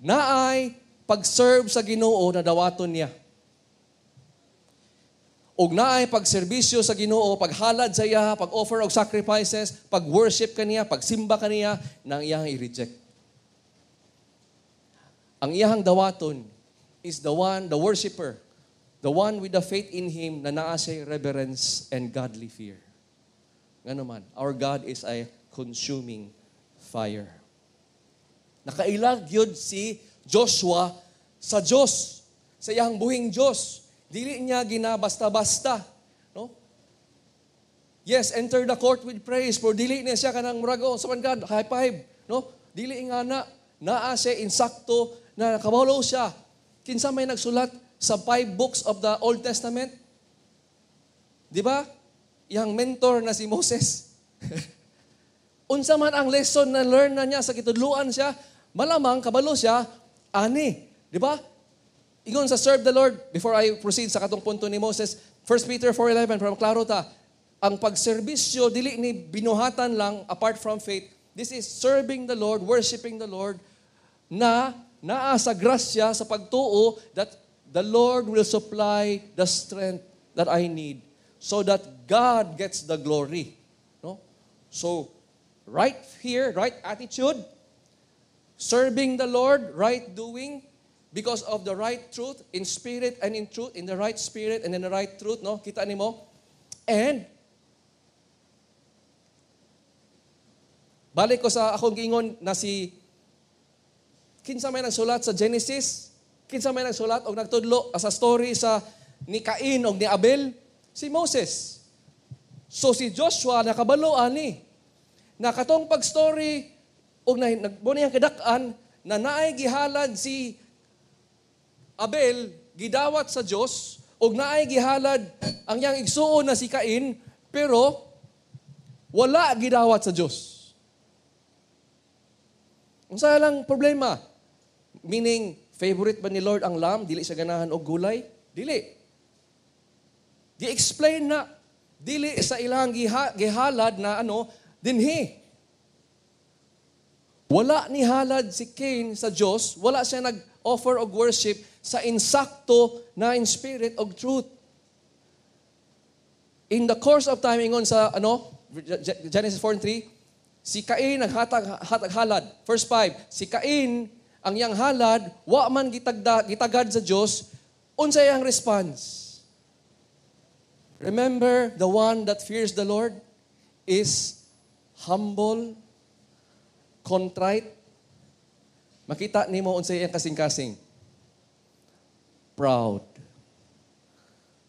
A: Naay pag-serve sa Ginoo na dawaton niya. Og naay pag pagserbisyo sa Ginoo, paghalad sa iya, pag-offer og sacrifices, pag-worship kaniya, pag pagsimba kaniya nang iyang i-reject. Ang iyahang dawaton is the one, the worshiper, the one with the faith in Him na naasay reverence and godly fear. Nga ano naman, our God is a consuming fire. Nakailag yun si Joshua sa Diyos, sa iyang buhing Diyos. Dili niya ginabasta-basta. No? Yes, enter the court with praise, for dili niya siya kanang murago. Saman God, high five. No? Dili nga na, naa siya insakto na kabalo siya. Kinsa may nagsulat sa five books of the Old Testament? Di ba? Yang mentor na si Moses. *laughs* Unsa man ang lesson na learn na niya sa kitudluan siya, malamang kabalo siya, ani. Di ba? Ingon sa serve the Lord, before I proceed sa katong punto ni Moses, 1 Peter 4.11, from klaro ta, ang pagserbisyo, dili ni binuhatan lang, apart from faith, this is serving the Lord, worshiping the Lord, na naa sa grasya, sa pagtuo, that the Lord will supply the strength that I need so that God gets the glory. No? So, right here, right attitude, serving the Lord, right doing, because of the right truth, in spirit and in truth, in the right spirit and in the right truth, no? Kita ni mo? And, balik ko sa akong gingon na si Kinsa may nagsulat sa Genesis? Kinsa may nagsulat og nagtudlo sa story sa ni Cain og ni Abel? Si Moses. So si Joshua nakabalo ani. Nakatong pag-story og nagbunay ang kadak-an na naay gihalad si Abel gidawat sa Dios og naay gihalad ang yang igsuon na si Cain pero wala gidawat sa Dios. Unsa lang problema? Meaning, favorite ba ni Lord ang lamb? Dili sa ganahan og gulay? Dili. di explain na dili sa ilang giha, gihalad na ano, dinhi. Wala ni halad si Cain sa Dios, wala siya nag-offer of worship sa insakto na in spirit of truth. In the course of time ingon sa ano, Genesis 4 and 3, si Cain naghatag hatag halad. First five, si Cain ang yang halad, wa man gitagda, gitagad sa Dios, unsa ang response? Remember, the one that fears the Lord is humble, contrite. Makita nimo unsa ang kasing-kasing. Proud.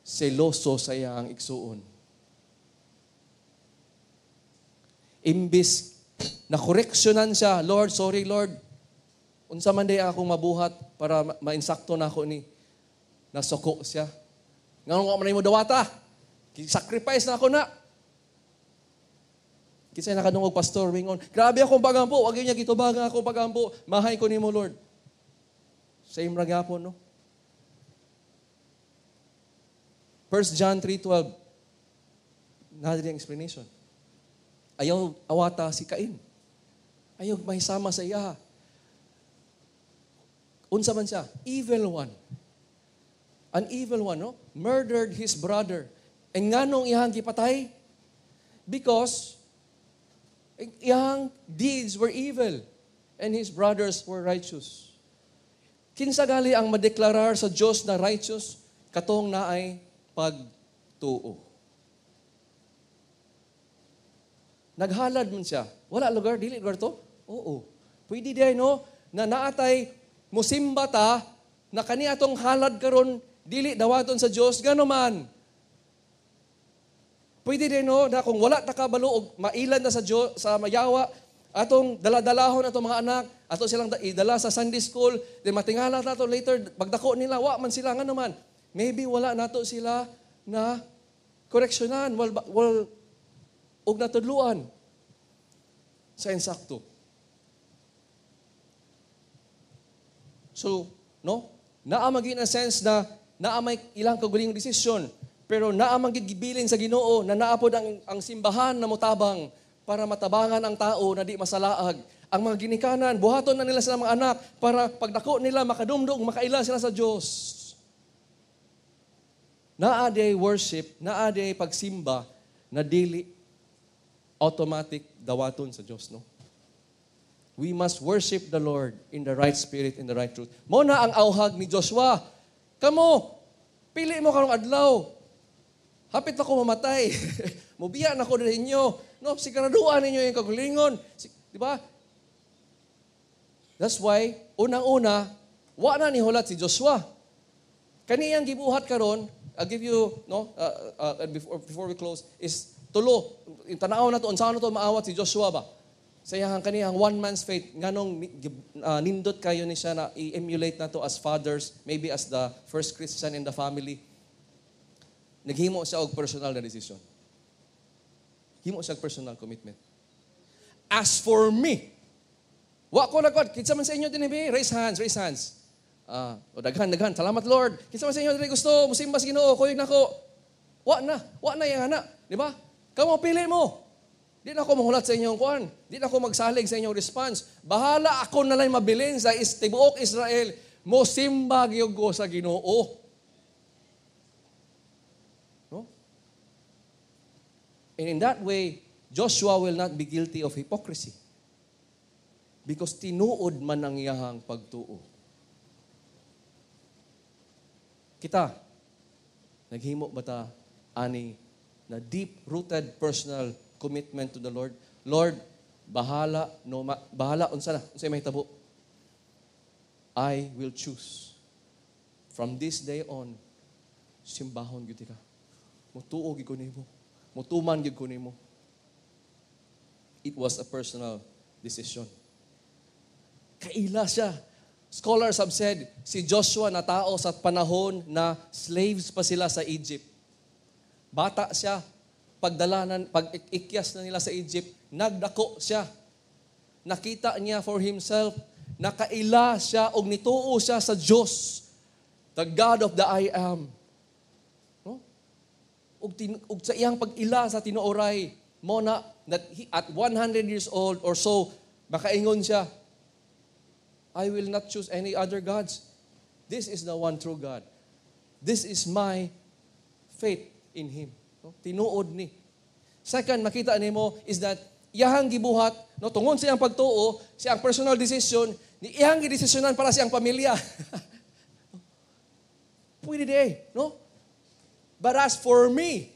A: Seloso sa ang igsuon. Imbis na koreksyonan siya, Lord, sorry Lord, unsa man day akong mabuhat para mainsakto na ako ni nasuko siya. Nganong ko man mo dawata. Sacrifice na ako na. Kisay nakadungog pastor wingon, grabe akong pagampo, wag niya gitubagan ako pagampo. Mahay ko ni mo Lord. Same ra gyapon no. 1 John 3.12 Nada ang explanation. Ayaw awata si Cain. Ayaw may sama sa iya. Unsa man siya? Evil one. An evil one, no? Murdered his brother. And nga nung iyang gipatay? Because iyang deeds were evil and his brothers were righteous. gali ang madeklarar sa Diyos na righteous, katong na ay pagtuo. Naghalad man siya. Wala lugar, dili lugar to? Oo. Pwede din, no? Na naatay musimba ta, na kani atong halad karon dili dawaton sa Dios gano man. Pwede din no, na kung wala ta kabalo og mailan na sa Dios sa mayawa, atong daladalahon atong mga anak, ato silang idala sa Sunday school, then matingala ta later pagdako nila wa man sila nga naman. Maybe wala nato sila na koreksyonan, wal, wal og natudluan sa insakto. So, no? Naamagin ang sense na naamay ilang kaguling desisyon, pero naamagid gibilin sa Ginoo na naapod ang, ang simbahan na mutabang para matabangan ang tao na di masalaag. Ang mga ginikanan, buhaton na nila sa mga anak para pagdako nila makadumdog, makaila sila sa Diyos. Naaday worship, naaday pagsimba na dili automatic dawaton sa Diyos, no? we must worship the Lord in the right spirit, in the right truth. Mo na ang auhag ni Joshua. Kamo, pili mo karong adlaw. Hapit ako mamatay. *laughs* Mubiya na ko din inyo. No, siguraduhan ninyo yung kagulingon. Di ba? That's why, unang-una, wa na ni hulat si Joshua. Kaniyang gibuhat karon, I'll give you, no, uh, uh, uh, before, before we close, is tulo. Tanaw na to, unsa na to maawat si Joshua ba? sa iyang ang one man's faith nganong uh, nindot kayo ni siya na i-emulate na to as fathers maybe as the first Christian in the family naghimo siya og personal na decision himo siya og personal commitment as for me wa ko na god kinsa man sa inyo dinhi raise hands raise hands ah uh, o daghan daghan salamat lord kinsa man sa inyo dinhi gusto musimba sa Ginoo kuyog nako wa na wa na yang anak di ba kamo pili mo Di na ako mahulat sa inyong kuan. Di na ako magsalig sa inyong response. Bahala ako na lang mabilin sa is, Israel. Mo simba gyud sa Ginoo. No? And in that way, Joshua will not be guilty of hypocrisy. Because tinuod man ang iyahang pagtuo. Kita, naghimo ba ta ani na deep-rooted personal commitment to the Lord. Lord, bahala, no ma- bahala, unsa na, unsa may tabo. I will choose. From this day on, simbahon gyud ka. Mutuo gyud ko nimo. Mutuman gyud ko nimo. It was a personal decision. Kaila siya. Scholars have said, si Joshua na tao sa panahon na slaves pa sila sa Egypt. Bata siya, pagdalanan, na, pag ikyas na nila sa Egypt, nagdako siya. Nakita niya for himself, nakaila siya og nituo siya sa Dios, the God of the I am. No? Ug, tin, ug sa iyang pag-ila sa tinuoray, mo na that he, at 100 years old or so, makaingon siya, I will not choose any other gods. This is the one true God. This is my faith in Him. Tinuod ni. Second, makita nimo is that iyahang gibuhat no tungon sa iyang pagtuo, sa iyang personal decision, ni iyang gidesisyonan para sa iyang pamilya. *laughs* Pwede di eh, no? But as for me,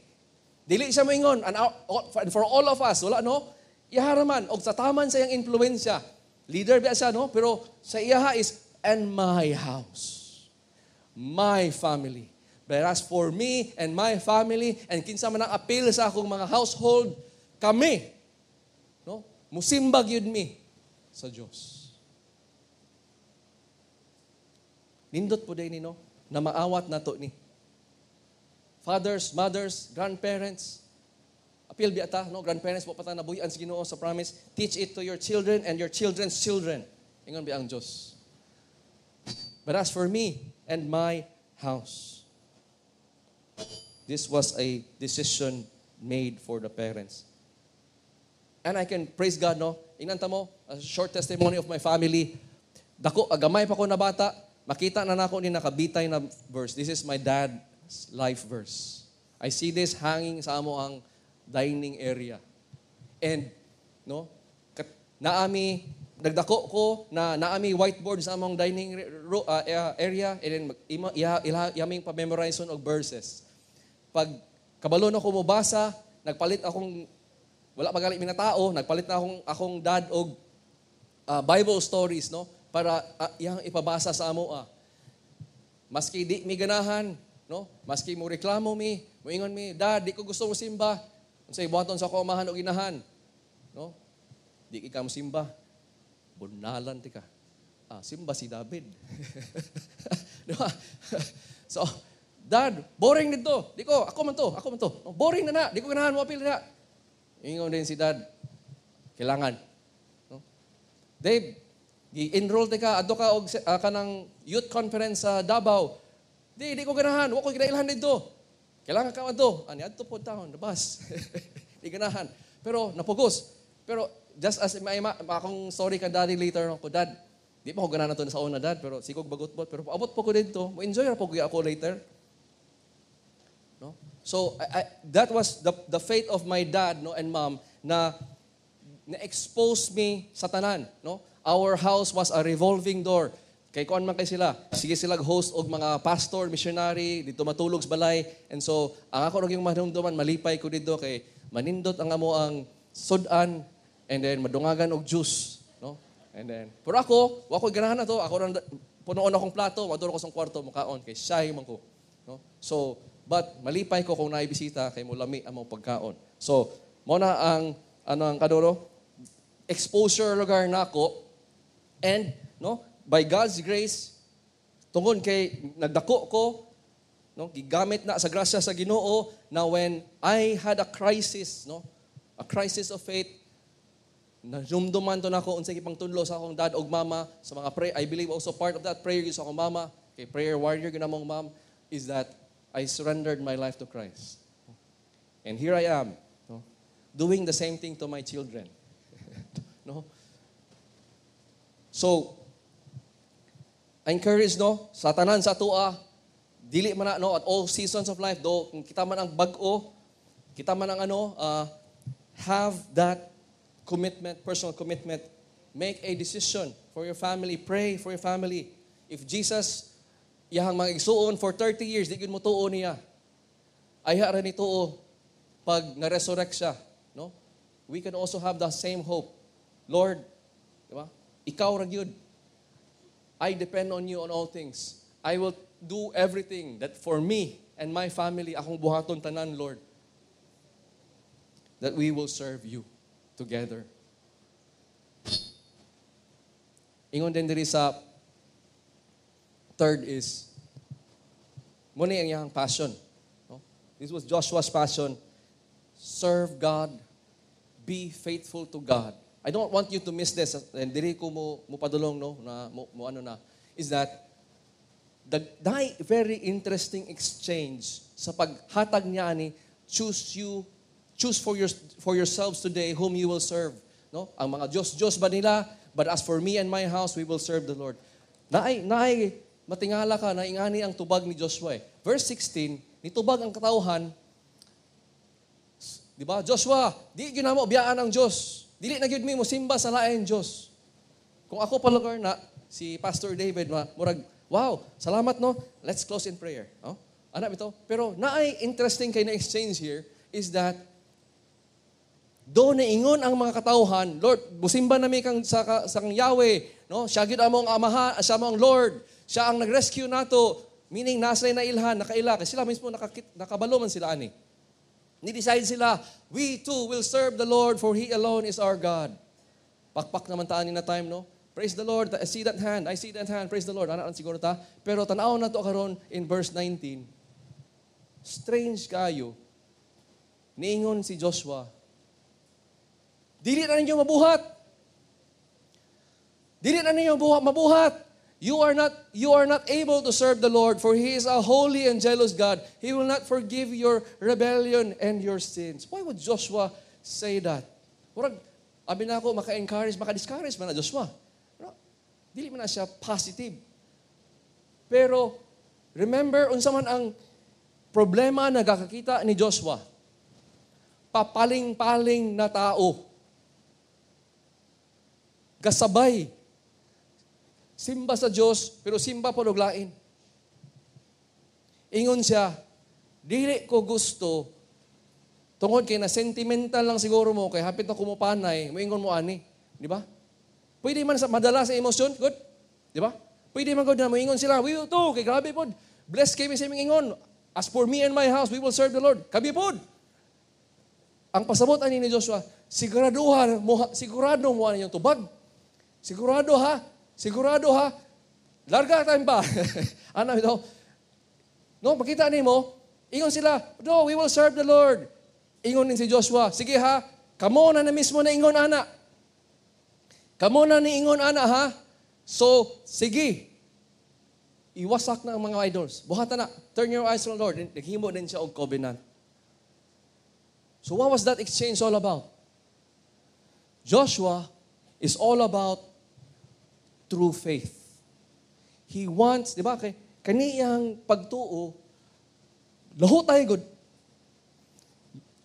A: dili siya moingon and for all of us, wala no? Iyaharaman og sa taman sa iyang impluwensya. Leader biya siya no, pero sa iyaha is and my house. My family. But as for me and my family, and kinsa man ang appeal sa akong mga household, kami, no? musimbag yun mi sa Diyos. Nindot po din, no? Na maawat na to ni. Fathers, mothers, grandparents, appeal bi ata, no? Grandparents, po pata nabuyan sa ginoo sa promise, teach it to your children and your children's children. Ingon bi ang Diyos. But as for me and my house, This was a decision made for the parents. And I can praise God, no? Inanta mo, a short testimony of my family. Dako, agamay pa ko na bata, makita na nako ni nakabitay na verse. This is my dad's life verse. I see this hanging sa amo ang dining area. And, no? Naami, nagdako ko na naami whiteboard sa among dining uh, area and then iha, iha, iha, iha, iha, pag kabalo na kumubasa, nagpalit akong, wala magaling mga tao, nagpalit na akong, akong dad og uh, Bible stories, no? Para uh, ah, yang ipabasa sa amo. Ah. Maski di mi ganahan, no? Maski mo reklamo mi, moingon mi, dad, di ko gusto mo simba. Unsay buhaton sa kumahan og inahan, no? Di ka mo simba. Bunalan tika. Ah, simba si David. di *laughs* ba? *laughs* so, Dad, boring nito. Di ko, ako man to, ako man to. boring na na, di ko ganahan mo apil na. Ingaw din si dad. Kailangan. No? Dave, gi-enroll ka, ado ka og uh, kanang youth conference sa uh, Davao. Di, di ko ganahan, wa ko ginailhan dito. Kailangan ka man to. Ani ato po taon, the bus. *laughs* di ganahan. Pero napugos. Pero just as may akong story kan daddy later no, ko dad, di pa ko ganahan to sa una dad, pero sigog bagot bot, pero paabot po ko dito. Mo enjoy ra po ako later. No? So I, I, that was the, the fate of my dad no, and mom na na-expose me sa tanan. No? Our house was a revolving door. Kay kuan man kay sila. Sige sila host og mga pastor, missionary, dito matulog sa balay. And so, ang ako naging manumduman, malipay ko dito kay manindot ang amo ang sudan and then madungagan og juice. No? And then, pero ako, wako ganahan na to. Ako ron, punoon akong plato, maduro ko sa kwarto, mukaon. Kay siya man ko. No? So, But malipay ko kung naibisita kay mo lami ang mong pagkaon. So, mo na ang ano ang kadoro? Exposure lugar nako and no, by God's grace tungod kay nagdako ko no gigamit na sa grasya sa Ginoo na when I had a crisis no a crisis of faith Nadumduman to nako ako unsay gipangtudlo sa akong dad og mama sa mga prayer. I believe also part of that prayer is sa akong mama kay prayer warrior gyud namong mom is that I surrendered my life to Christ. And here I am, no, doing the same thing to my children. *laughs* no? So, I encourage, no? Sa tanan, sa tua, dili man no, at all seasons of life, Though kita man ang bago, kita man ang ano, uh, have that commitment, personal commitment. Make a decision for your family. Pray for your family. If Jesus Yahang mga igsuon for 30 years, di mo tuo niya. Ay hara ni tuo pag na-resurrect siya. No? We can also have the same hope. Lord, di ba? Ikaw ra yun. I depend on you on all things. I will do everything that for me and my family, akong buhaton tanan, Lord, that we will serve you together. Ingon din diri sa Third is, muna ang iyang passion. No? This was Joshua's passion. Serve God. Be faithful to God. I don't want you to miss this. And diri ko mo, mo padulong, no? Na, mo, mo ano na. Is that, the, the very interesting exchange sa paghatag niya ni, choose you, choose for, your, for yourselves today whom you will serve. No? Ang mga Diyos, Diyos ba nila? But as for me and my house, we will serve the Lord. Na na naay matingala ka na ingani ang tubag ni Joshua. Eh. Verse 16, nitubag ang katauhan, di ba? Joshua, di ginamo biyaan ang Diyos. Dili na gyud mo simba sa lain Diyos. Kung ako pa lugar na si Pastor David ma, murag wow, salamat no. Let's close in prayer. Oh? Ana bitaw. Pero naay interesting kay na exchange here is that do na ingon ang mga katauhan, Lord, busimba nami kang sa, sa kang Yahweh, no? Siya gyud among amahan, siya among Lord. Siya ang nag-rescue nato, meaning nasa na ilhan, nakaila, kasi sila mismo nakakit, nakabalo man sila ani. Ni-decide sila, we too will serve the Lord for He alone is our God. Pakpak naman taan na time, no? Praise the Lord. I see that hand. I see that hand. Praise the Lord. Ano siguro ta? Pero tanaw na to karon in verse 19. Strange kayo. Niingon si Joshua. Dili na ninyo mabuhat. Dili na ninyo mabuhat. You are not you are not able to serve the Lord for he is a holy and jealous God. He will not forgive your rebellion and your sins. Why would Joshua say that? Murag abi na ako maka-encourage, maka-discourage man na Joshua. Pero, dili man na siya positive. Pero remember unsa man ang problema na nakakakita ni Joshua. Papaling-paling na tao. Kasabay Simba sa Diyos, pero simba luglain. Ingon siya, dili ko gusto, tungod kay na sentimental lang siguro mo, kay hapit na kumupanay, moingon mo ani. Di ba? Pwede man sa madala sa emosyon, good? Di ba? Pwede man ko na moingon sila, we will too, kay grabe po. Bless kami sa imong ingon. As for me and my house, we will serve the Lord. Kabi po. Ang pasabot ani ni Joshua, siguraduhan mo, sigurado mo ang inyong tubag. Sigurado ha, Sigurado ha, larga tayong ba? *laughs* ano ito? No, makita ni mo, ingon sila, no, we will serve the Lord. Ingon din si Joshua, sige ha, kamo na na mismo na ingon ana. Kamo na ni ingon ana ha. So, sige. Iwasak na ang mga idols. Buhatan na. Turn your eyes on the Lord. Naghimo din siya og covenant. So what was that exchange all about? Joshua is all about through faith. He wants, di ba, kaniyang pagtuo, laho tayo God.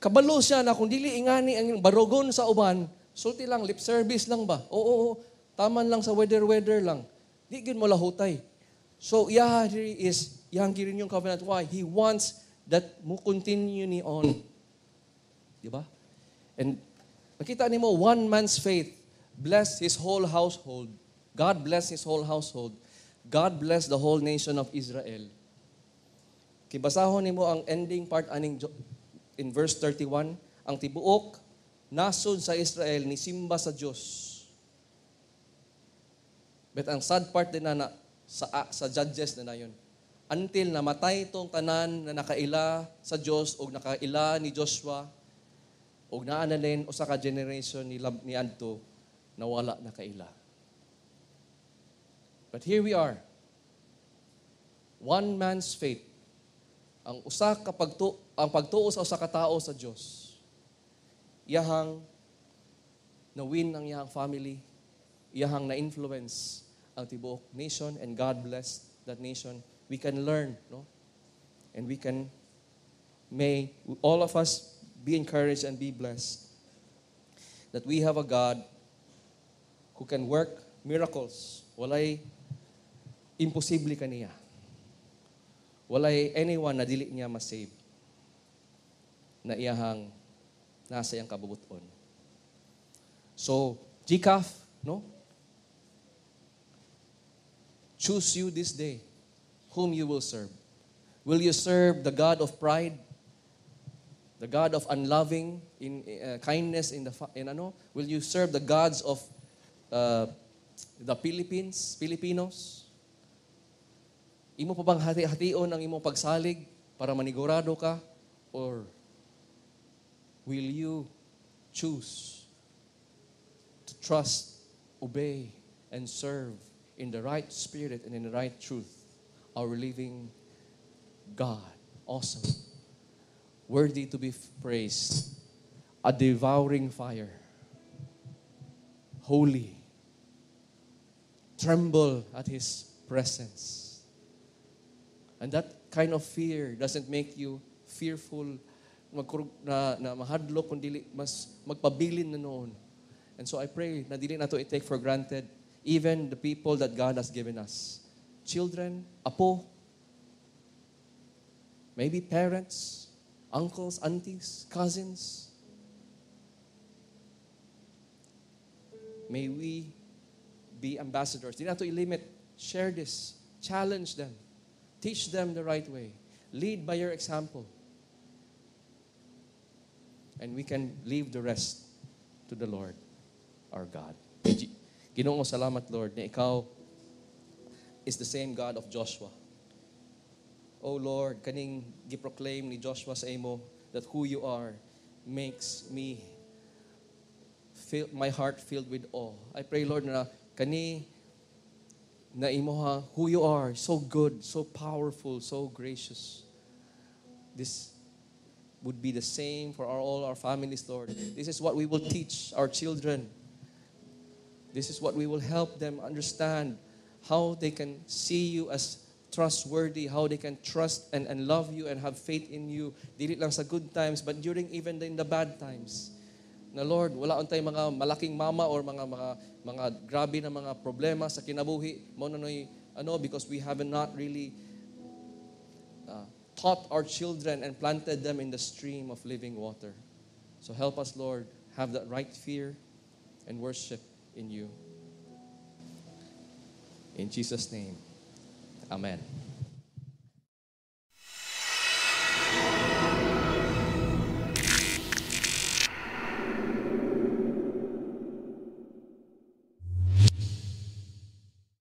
A: Kabalo siya na kung dili ingani ang barogon sa uban, sulti lang, lip service lang ba? Oo, oo, taman lang sa weather-weather lang. Di gin mo lahutay. So, yeah, yahari is, yang girin yung covenant. Why? He wants that mo continue ni on. Di ba? And makita ni mo, one man's faith blessed his whole household. God blessed his whole household. God blessed the whole nation of Israel. Kibasahon nimo ang ending part aning in verse 31, ang tibuok nasod sa Israel ni simba sa Dios. But ang sad part din na, na sa, ah, sa judges na, na Until namatay tong tanan na nakaila sa Dios og nakaila ni Joshua o naanalin o usa ka-generation ni, Lab, ni Adto, nawala na kaila. But here we are. One man's faith. Ang usa ka ang pagtuo sa usa ka tao sa Dios. Yahang na-win ang yahang family, yahang na-influence ang tibuok nation and God bless that nation. We can learn, no? And we can may all of us be encouraged and be blessed that we have a God who can work miracles. Walay imposible kaniya. Walay anyone na dili niya masave na iyahang nasa iyang kabubuton. So, GCAF, no? Choose you this day whom you will serve. Will you serve the God of pride? The God of unloving in uh, kindness in the in ano? Will you serve the gods of uh, the Philippines, Filipinos? Imo pa bang hati-hation ang imong pagsalig para manigurado ka? Or will you choose to trust, obey, and serve in the right spirit and in the right truth our living God? Awesome. Worthy to be praised. A devouring fire. Holy. Tremble at His presence. And that kind of fear doesn't make you fearful na, na mahadlo kung dili mas magpabilin na noon. And so I pray na dili na to i-take for granted even the people that God has given us. Children, apo, maybe parents, uncles, aunties, cousins. May we be ambassadors. Dili na to limit Share this. Challenge them. Teach them the right way. Lead by your example. And we can leave the rest to the Lord, our God. Ginoong salamat, Lord, na Ikaw is the same God of Joshua. O oh, Lord, kaning giproclaim ni Joshua sa imo that who you are makes me feel, my heart filled with awe. I pray, Lord, na kani na imoha who you are, so good, so powerful, so gracious. This would be the same for our, all our families, Lord. This is what we will teach our children. This is what we will help them understand how they can see you as trustworthy, how they can trust and, and love you and have faith in you. Dili lang sa good times, but during even in the bad times na Lord, wala tayong mga malaking mama or mga mga mga grabe na mga problema sa kinabuhi. Mo na ano because we have not really uh, taught our children and planted them in the stream of living water. So help us, Lord, have that right fear and worship in you. In Jesus' name, Amen.